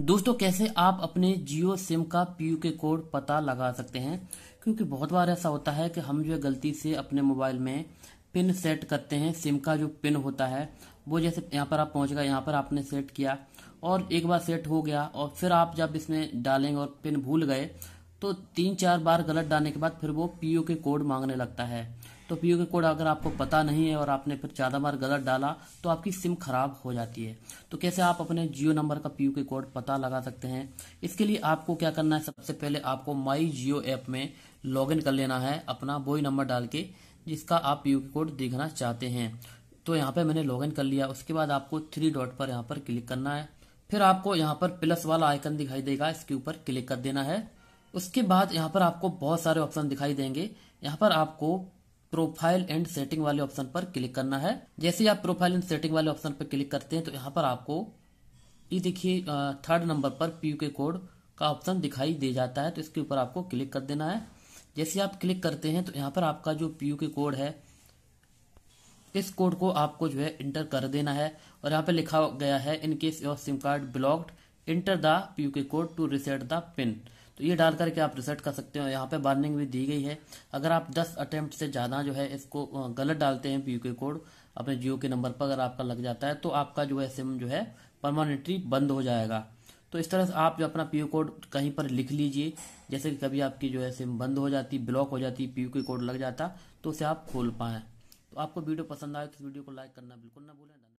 दोस्तों कैसे आप अपने जियो सिम का पी के कोड पता लगा सकते हैं क्योंकि बहुत बार ऐसा होता है कि हम जो गलती से अपने मोबाइल में पिन सेट करते हैं सिम का जो पिन होता है वो जैसे यहाँ पर आप पहुँच गए यहाँ पर आपने सेट किया और एक बार सेट हो गया और फिर आप जब इसमें डालेंगे और पिन भूल गए तो तीन चार बार गलत डालने के बाद फिर वो पीओ के कोड मांगने लगता है तो पीओ के कोड अगर आपको पता नहीं है और आपने फिर ज़्यादा बार गलत डाला तो आपकी सिम खराब हो जाती है तो कैसे आप अपने जियो नंबर का पीओ के कोड पता लगा सकते हैं इसके लिए आपको क्या करना है सबसे पहले आपको माई जियो ऐप में लॉग कर लेना है अपना वही नंबर डाल के जिसका आप पीओ के कोड देखना चाहते हैं तो यहाँ पे मैंने लॉग कर लिया उसके बाद आपको थ्री डॉट पर यहाँ पर क्लिक करना है फिर आपको यहाँ पर प्लस वाला आइकन दिखाई देगा इसके ऊपर क्लिक कर देना है उसके बाद यहाँ पर आपको बहुत सारे ऑप्शन दिखाई देंगे यहाँ पर आपको प्रोफाइल एंड सेटिंग वाले ऑप्शन पर क्लिक करना है जैसे आप प्रोफाइल एंड सेटिंग वाले ऑप्शन पर क्लिक करते हैं तो यहाँ पर आपको ये देखिए थर्ड नंबर पर पी के कोड का ऑप्शन दिखाई दे जाता है तो इसके ऊपर आपको क्लिक कर देना है जैसे आप क्लिक करते हैं तो यहाँ पर आपका जो पी के कोड है इस कोड को आपको जो है इंटर कर देना है और यहाँ पे लिखा गया है in case your sim card blocked enter the P K code to reset the pin तो ये डाल करके आप रिसेट कर सकते हो यहाँ पे वार्निंग भी दी गई है अगर आप 10 अटेम्प्ट से ज़्यादा जो है इसको गलत डालते हैं पी कोड अपने जियो के नंबर पर अगर आपका लग जाता है तो आपका जो है सिम जो है परमानेंटली बंद हो जाएगा तो इस तरह से आप जो अपना पीयू कोड कहीं पर लिख लीजिए जैसे कि कभी आपकी जो है सिम बंद हो जाती ब्लॉक हो जाती के कोड लग जाता तो उसे आप खोल पाए तो आपको वीडियो पसंद आए तो इस वीडियो को लाइक करना बिल्कुल ना भूलें